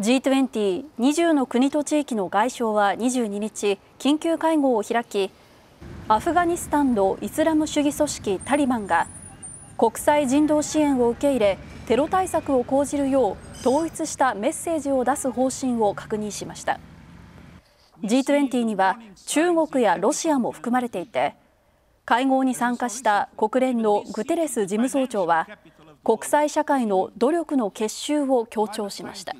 G20、20の国と地域の外相は22日、緊急会合を開き、アフガニスタンのイスラム主義組織タリバンが、国際人道支援を受け入れ、テロ対策を講じるよう、統一したメッセージを出す方針を確認しました。G20 には中国やロシアも含まれていて、会合に参加した国連のグテレス事務総長は、国際社会の努力の結集を強調しました。